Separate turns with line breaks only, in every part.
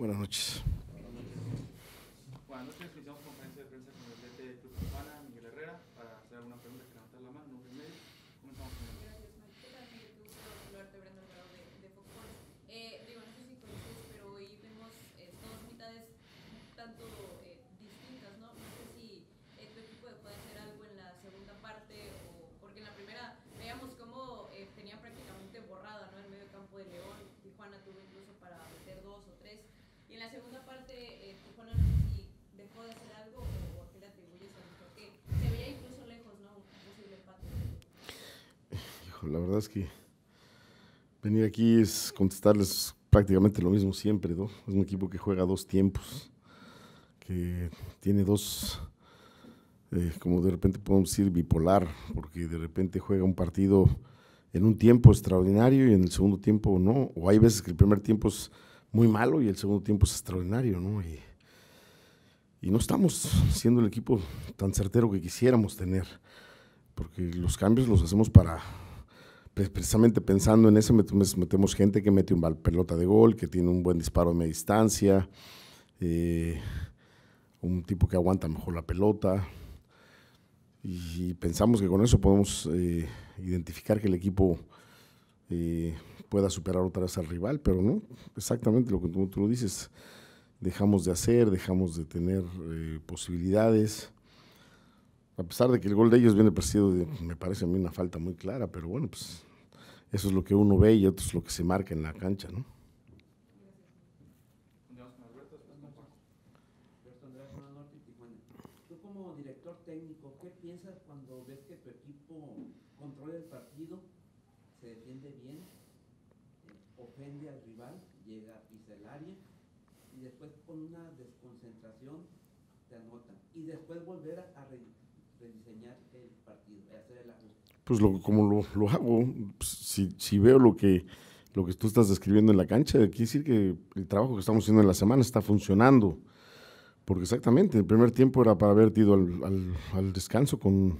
Buenas noches. Buenas noches, noches iniciamos conferencia de prensa con el DT Club Urbana, Miguel Herrera, para hacer alguna pregunta que levantar la mano, ¿cómo estamos? Gracias, Mike. ¿Qué tal? Miguel, gusto Brenda de, de Eh, digo, no sé si conoces, pero hoy vemos eh, dos mitades tanto eh, distintas, ¿no? No sé si eh, tu equipo puede hacer algo en la segunda parte, o porque en la primera veíamos cómo eh, tenía prácticamente borrada, ¿no? El medio campo de León, Tijuana tuvo incluso para y en la segunda parte, eh, dejó de hacer algo o, a qué atribuyes a que se veía incluso lejos, ¿no? Hijo, la verdad es que venir aquí es contestarles prácticamente lo mismo siempre, ¿no? Es un equipo que juega dos tiempos, que tiene dos, eh, como de repente podemos decir, bipolar, porque de repente juega un partido en un tiempo extraordinario y en el segundo tiempo no, o hay veces que el primer tiempo es muy malo y el segundo tiempo es extraordinario, ¿no? Y, no estamos siendo el equipo tan certero que quisiéramos tener, porque los cambios los hacemos para, precisamente pensando en eso, metemos gente que mete una pelota de gol, que tiene un buen disparo a media distancia, eh, un tipo que aguanta mejor la pelota, y, pensamos que con eso podemos eh, identificar que el equipo pueda superar otra vez al rival, pero no, exactamente lo que tú, lo dices, dejamos de hacer, dejamos de tener eh, posibilidades, a pesar de que el gol de ellos viene parecido me parece a mí una falta muy clara, pero bueno, pues eso es lo que uno ve y otro es lo que se marca en la cancha, ¿no? director ¿qué piensas cuando ves que tu equipo controla el partido se defiende bien, eh, ofende al rival, llega a pisar el área y después con una desconcentración te anota Y después volver a, rediseñar el partido, eh, hacer el ajuste. Pues lo, como lo, hago, pues, si, si, veo lo que, lo que tú estás describiendo en la cancha, quiere decir que el trabajo que estamos haciendo en la semana está funcionando. Porque exactamente, el primer tiempo era para haber ido al, al descanso con,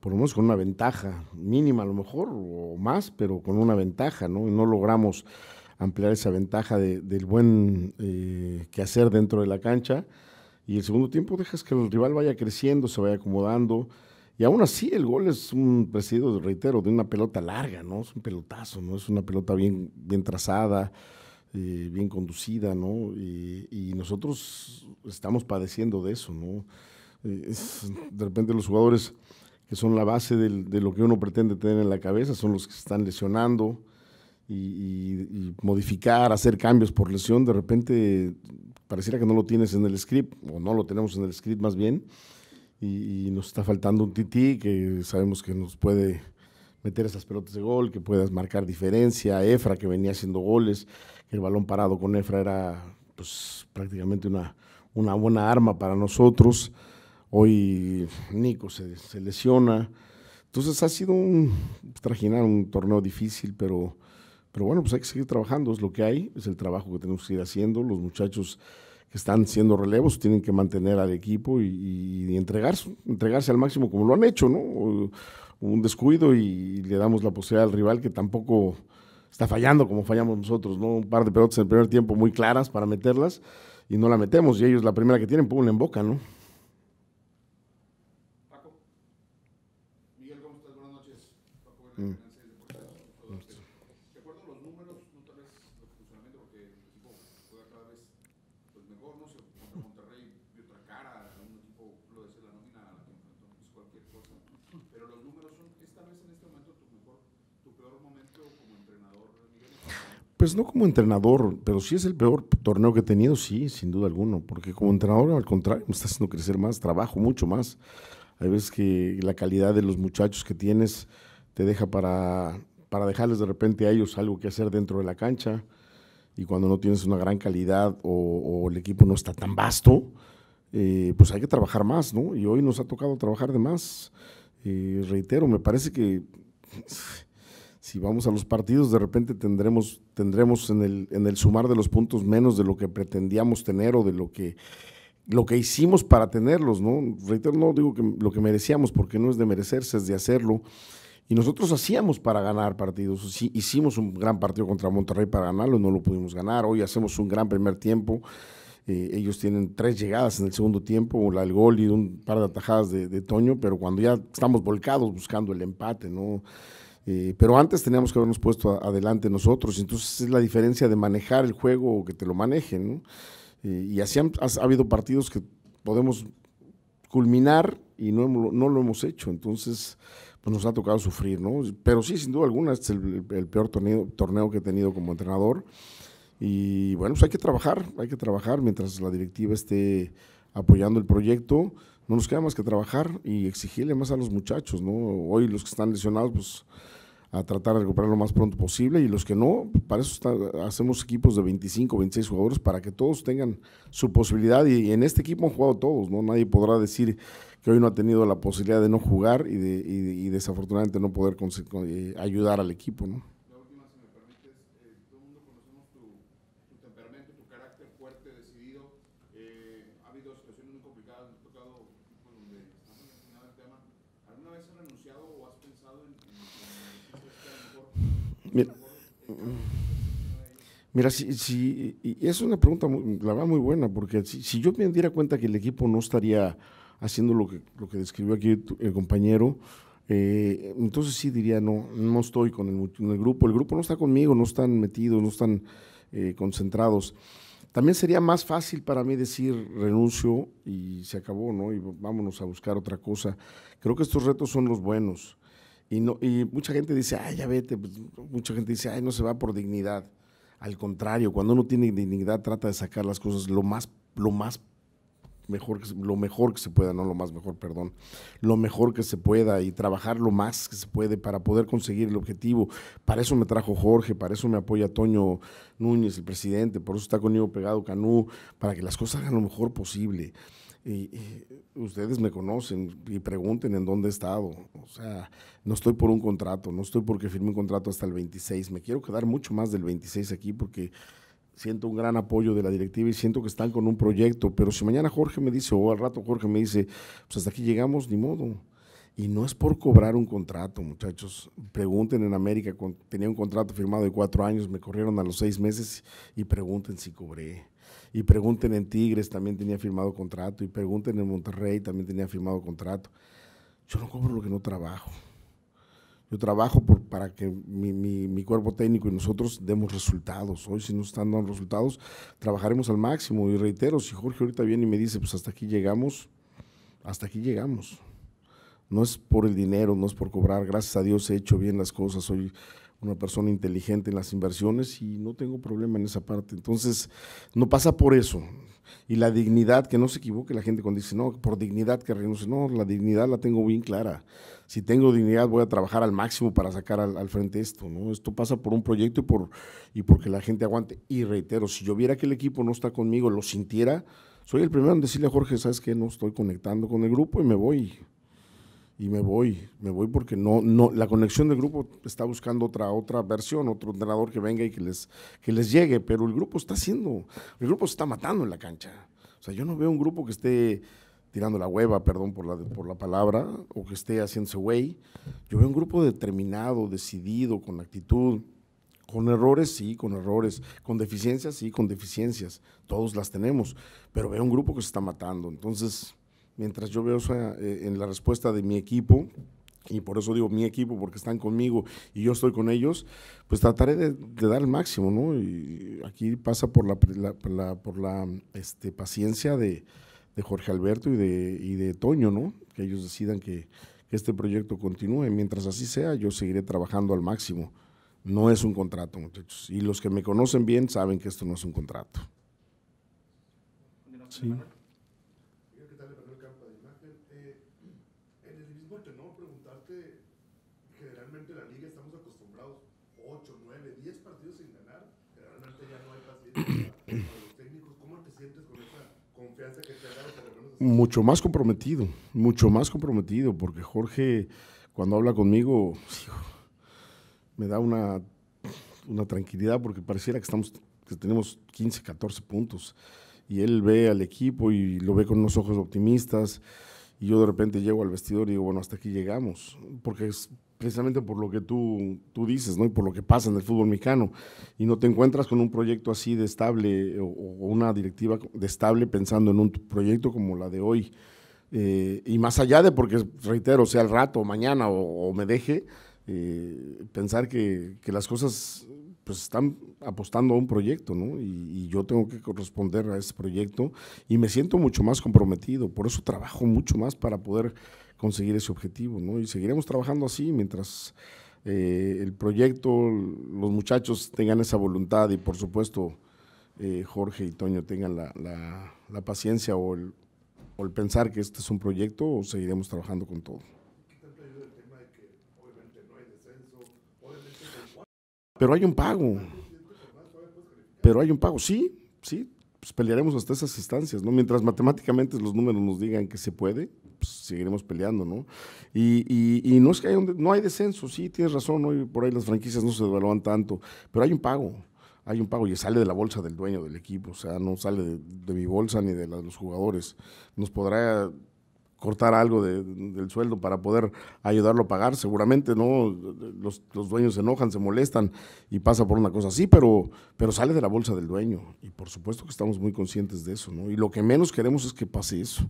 por lo menos con una ventaja mínima a lo mejor o más, pero con una ventaja, ¿no? Y no logramos ampliar esa ventaja del buen eh, quehacer dentro de la cancha. Y el segundo tiempo dejas que el rival vaya creciendo, se vaya acomodando. Y aún así el gol es un presidio, reitero, de una pelota larga, ¿no? Es un pelotazo, ¿no? Es una pelota bien, bien trazada, eh, bien conducida, ¿no? Y, nosotros estamos padeciendo de eso, ¿no? Eh, de repente los jugadores que son la base de lo que uno pretende tener en la cabeza, son los que se están lesionando y, modificar, hacer cambios por lesión, de repente pareciera que no lo tienes en el script, o no lo tenemos en el script más bien, y, nos está faltando un tití que sabemos que nos puede meter esas pelotas de gol, que puedas marcar diferencia, Efra que venía haciendo goles, que el balón parado con Efra era pues prácticamente una, una buena arma para nosotros. Hoy Nico se, lesiona. Entonces ha sido un trajinar, un torneo difícil, pero, pero bueno, pues hay que seguir trabajando, es lo que hay, es el trabajo que tenemos que ir haciendo. Los muchachos que están siendo relevos tienen que mantener al equipo y, entregarse, entregarse al máximo como lo han hecho, ¿no? un descuido y le damos la posibilidad al rival que tampoco está fallando como fallamos nosotros, ¿no? Un par de pelotas en el primer tiempo muy claras para meterlas y no la metemos y ellos la primera que tienen, pum, en boca ¿no? Pues no como entrenador, pero sí es el peor torneo que he tenido, sí, sin duda alguno, porque como entrenador al contrario, me está haciendo crecer más, trabajo mucho más. Hay veces que la calidad de los muchachos que tienes te deja para, dejarles de repente a ellos algo que hacer dentro de la cancha y cuando no tienes una gran calidad o, el equipo no está tan vasto, eh, pues hay que trabajar más, ¿no? Y hoy nos ha tocado trabajar de más. Eh, reitero, me parece que si vamos a los partidos, de repente tendremos, tendremos en, el, en el sumar de los puntos menos de lo que pretendíamos tener o de lo que, lo que hicimos para tenerlos, ¿no? Reitero, no digo que lo que merecíamos, porque no es de merecerse, es de hacerlo. Y nosotros hacíamos para ganar partidos. hicimos un gran partido contra Monterrey para ganarlo, no lo pudimos ganar. Hoy hacemos un gran primer tiempo. Eh, ellos tienen tres llegadas en el segundo tiempo, la gol y un par de atajadas de, Toño, pero cuando ya estamos volcados buscando el empate, ¿no? Eh, pero antes teníamos que habernos puesto adelante nosotros, entonces es la diferencia de manejar el juego o que te lo manejen, ¿no? Eh, y así ha habido partidos que podemos culminar y no, no lo hemos hecho, entonces pues nos ha tocado sufrir, ¿no? Pero sí, sin duda alguna, este es el, peor torneo, torneo que he tenido como entrenador. Y bueno, pues hay que trabajar, hay que trabajar mientras la directiva esté apoyando el proyecto. No nos queda más que trabajar y exigirle más a los muchachos, ¿no? Hoy los que están lesionados, pues a tratar de recuperar lo más pronto posible y los que no, para eso hacemos equipos de 25, 26 jugadores para que todos tengan su posibilidad y, en este equipo han jugado todos, ¿no? Nadie podrá decir que hoy no ha tenido la posibilidad de no jugar y, de, desafortunadamente no poder con, eh, ayudar al equipo, ¿no? has renunciado o has pensado en, eh, mm, mm. mira, si, es una pregunta, muy, la verdad, muy buena, porque si, yo me diera cuenta que el equipo no estaría haciendo lo que, lo que describió aquí el compañero, eh, entonces sí diría, no, no estoy con el, grupo, el grupo no está conmigo, no están metidos, no están eh, concentrados. También sería más fácil para mí decir renuncio y se acabó, ¿no? Y vámonos a buscar otra cosa. Creo que estos retos son los buenos. Y, no, y mucha gente dice, ay, ya vete. Pues, mucha gente dice, ay, no se va por dignidad. Al contrario, cuando uno tiene dignidad, trata de sacar las cosas lo más, lo más mejor, lo mejor que se pueda, no lo más mejor, perdón, lo mejor que se pueda y trabajar lo más que se puede para poder conseguir el objetivo. Para eso me trajo Jorge, para eso me apoya Toño Núñez, el presidente, por eso está conmigo pegado Canú, para que las cosas hagan lo mejor posible. ustedes me conocen y pregunten en dónde he estado. O sea, no estoy por un contrato, no estoy porque firme un contrato hasta el 26. Me quiero quedar mucho más del 26 aquí porque siento un gran apoyo de la directiva y siento que están con un proyecto, pero si mañana Jorge me dice, o al rato Jorge me dice, pues hasta aquí llegamos, ni modo. Y no es por cobrar un contrato, muchachos. Pregunten en América, tenía un contrato firmado de cuatro años, me corrieron a los seis meses y pregunten si cobré. Y pregunten en Tigres, también tenía firmado contrato. Y pregunten en Monterrey, también tenía firmado contrato. Yo no cobro lo que no trabajo. Yo trabajo para que mi, mi, cuerpo técnico y nosotros demos resultados. Hoy si no están dando resultados, trabajaremos al máximo. Y reitero, si Jorge ahorita viene y me dice, pues hasta aquí llegamos, hasta aquí llegamos. No es por el dinero, no es por cobrar. Gracias a Dios he hecho bien las cosas. Hoy una persona inteligente en las inversiones y no tengo problema en esa parte. Entonces, no pasa por eso. Y la dignidad, que no se equivoque la gente cuando dice, no, por dignidad que renuncie. No, la dignidad la tengo bien clara. Si tengo dignidad, voy a trabajar al máximo para sacar al, frente esto. ¿no? Esto pasa por un proyecto y, por, y porque la gente aguante. Y reitero, si yo viera que el equipo no está conmigo, lo sintiera, soy el primero en decirle a Jorge, ¿sabes que No estoy conectando con el grupo y me voy y me voy, me voy porque no, no, la conexión del grupo está buscando otra, otra versión, otro entrenador que venga y que les, que les llegue, pero el grupo está haciendo, el grupo se está matando en la cancha. O sea, yo no veo un grupo que esté tirando la hueva, perdón por la, por la palabra, o que esté haciéndose güey. Yo veo un grupo determinado, decidido, con actitud, con errores, sí, con errores, con deficiencias, sí, con deficiencias. Todos las tenemos, pero veo un grupo que se está matando. Entonces, mientras yo veo eso eh, en la respuesta de mi equipo, y por eso digo mi equipo, porque están conmigo y yo estoy con ellos, pues trataré de, dar el máximo, ¿no? Y aquí pasa por la, por la, este, paciencia de, Jorge Alberto y de, y de Toño, ¿no? Que ellos decidan que, este proyecto continúe. Mientras así sea, yo seguiré trabajando al máximo. No es un contrato, muchachos. Y los que me conocen bien saben que esto no es un contrato. Sí. mismo no preguntarte, generalmente en la liga estamos acostumbrados 8, 9, 10 partidos sin ganar, generalmente ya no hay paciencia para, los técnicos. ¿Cómo te sientes con esa confianza que te ha dado? Por lo menos mucho más comprometido, mucho más comprometido, porque Jorge cuando habla conmigo me da una, una tranquilidad porque pareciera que, estamos, que tenemos 15, 14 puntos y él ve al equipo y lo ve con unos ojos optimistas. Y yo de repente llego al vestidor y digo, bueno, hasta aquí llegamos, porque es precisamente por lo que tú, tú dices, ¿no? Y por lo que pasa en el fútbol mexicano. Y no te encuentras con un proyecto así de estable o, una directiva de estable pensando en un proyecto como la de hoy. Eh, y más allá de porque, reitero, sea el rato, mañana o, me deje, eh, pensar que, que las cosas pues están apostando a un proyecto, ¿no? Y, yo tengo que corresponder a ese proyecto y me siento mucho más comprometido, por eso trabajo mucho más para poder conseguir ese objetivo, ¿no? Y seguiremos trabajando así mientras eh, el proyecto, los muchachos tengan esa voluntad y por supuesto eh, Jorge y Toño tengan la, paciencia o el, o el pensar que este es un proyecto, o seguiremos trabajando con todo. Pero hay un pago. Pero hay un pago, sí, sí, pues pelearemos hasta esas instancias, ¿no? Mientras matemáticamente los números nos digan que se puede, pues, seguiremos peleando, ¿no? Y, no es que hay un, no hay descenso, sí, tienes razón, hoy por ahí las franquicias no se devalúan tanto, pero hay un pago, hay un pago y sale de la bolsa del dueño del equipo, o sea, no sale de, mi bolsa ni de los jugadores. Nos podrá cortar algo del sueldo para poder ayudarlo a pagar. Seguramente, ¿no? Los, los, dueños se enojan, se molestan y pasa por una cosa así, pero, pero sale de la bolsa del dueño. Y por supuesto que estamos muy conscientes de eso, Y lo que menos queremos es que pase eso.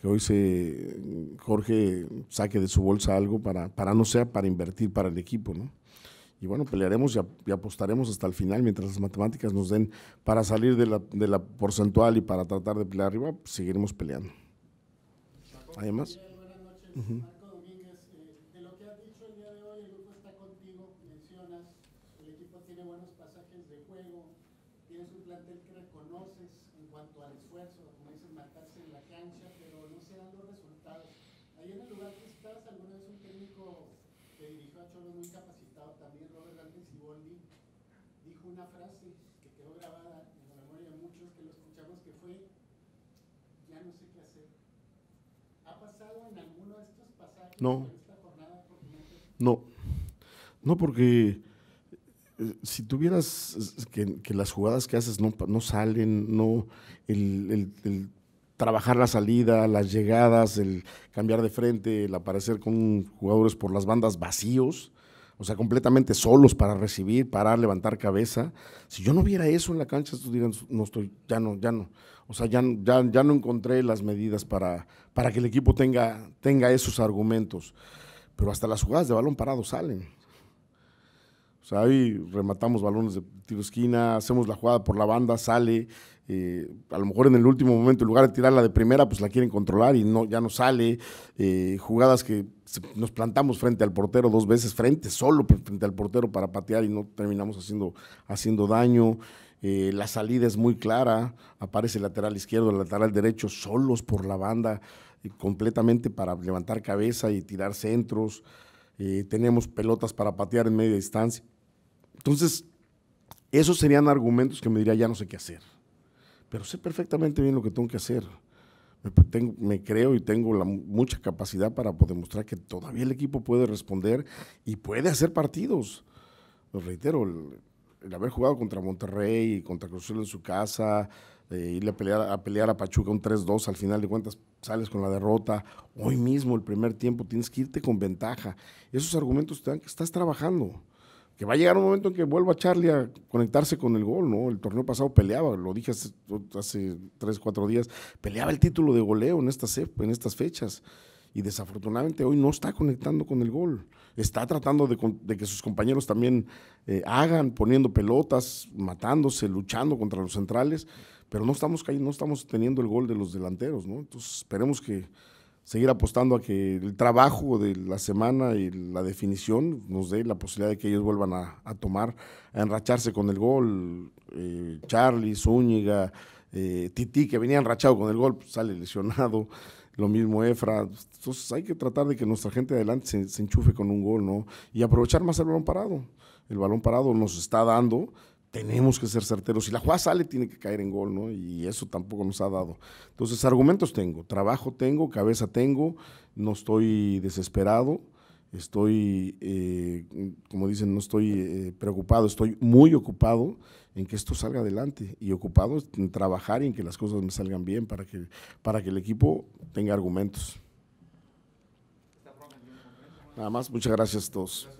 Que hoy se, Jorge saque de su bolsa algo para, para no sea para invertir para el equipo, ¿no? y bueno, pelearemos y, apostaremos hasta el final mientras las matemáticas nos den para salir de la, de la porcentual y para tratar de pelear arriba, seguiremos peleando. Buenas noches, Marco Domínguez. De lo que has dicho el día de hoy, el grupo está contigo, mencionas, el equipo tiene buenos pasajes de juego, tienes un plantel que reconoces en cuanto al esfuerzo, como dicen matarse en la cancha, pero no se dan los resultados. Ahí en el lugar que estás, alguna vez un técnico que dirigió a Choros muy capacitado también, Robert Andes Iboldi, dijo una frase. no. No, no porque eh, si tuvieras eh, que, las jugadas que haces no, no salen, no el, trabajar la salida, las llegadas, el cambiar de frente, el aparecer con jugadores por las bandas vacíos, o sea, completamente solos para recibir, parar, levantar cabeza. Si yo no viera eso en la cancha, tú dirían, no estoy, ya no, ya no. O sea, ya, ya, ya no encontré las medidas para, para que el equipo tenga, tenga esos argumentos. Pero hasta las jugadas de balón parado salen sea, ahí rematamos balones de tiro esquina, hacemos la jugada por la banda, sale. Eh, a lo mejor en el último momento, en lugar de tirar la de primera, pues la quieren controlar y no, ya no sale. Eh, jugadas que nos plantamos frente al portero dos veces, frente solo, frente al portero para patear y no terminamos haciendo, haciendo daño. Eh, la salida es muy clara, aparece el lateral izquierdo, el lateral derecho, solos por la banda, completamente para levantar cabeza y tirar centros. tenemos pelotas para patear en media distancia. Entonces, esos serían argumentos que me diría, ya no sé qué hacer. Pero sé perfectamente bien lo que tengo que hacer. Me, creo y tengo la, mucha capacidad para poder demostrar que todavía el equipo puede responder y puede hacer partidos. Lo reitero, el, haber jugado contra Monterrey y contra Azul en su casa, eh, irle a pelear, a pelear a Pachuca un 3-2, al final de cuentas sales con la derrota. Hoy mismo, el primer tiempo, tienes que irte con ventaja. Esos argumentos te dan que estás trabajando que va a llegar un momento en que vuelva Charlie a conectarse con el gol, ¿no? El torneo pasado peleaba, lo dije hace, hace tres, cuatro días, peleaba el título de goleo en estas, en estas fechas y desafortunadamente hoy no está conectando con el gol. Está tratando de, que sus compañeros también eh, hagan, poniendo pelotas, matándose, luchando contra los centrales, pero no estamos, no estamos teniendo el gol de los delanteros, ¿no? Entonces esperemos que, seguir apostando a que el trabajo de la semana y la definición nos dé la posibilidad de que ellos vuelvan a, tomar, a enracharse con el gol. Eh, Charlie, Zúñiga, eh, Titi, que venía enrachado con el gol, pues, sale lesionado. Lo mismo Efra. Entonces hay que tratar de que nuestra gente adelante se, se enchufe con un gol, ¿no? Y aprovechar más el balón parado. El balón parado nos está dando tenemos que ser certeros. Si la jugada sale, tiene que caer en gol, ¿no? Y eso tampoco nos ha dado. Entonces, argumentos tengo, trabajo tengo, cabeza tengo, no estoy desesperado, estoy, eh, como dicen, no estoy eh, preocupado, estoy muy ocupado en que esto salga adelante y ocupado en trabajar y en que las cosas me salgan bien para que, para que el equipo tenga argumentos. Nada más, muchas gracias a todos.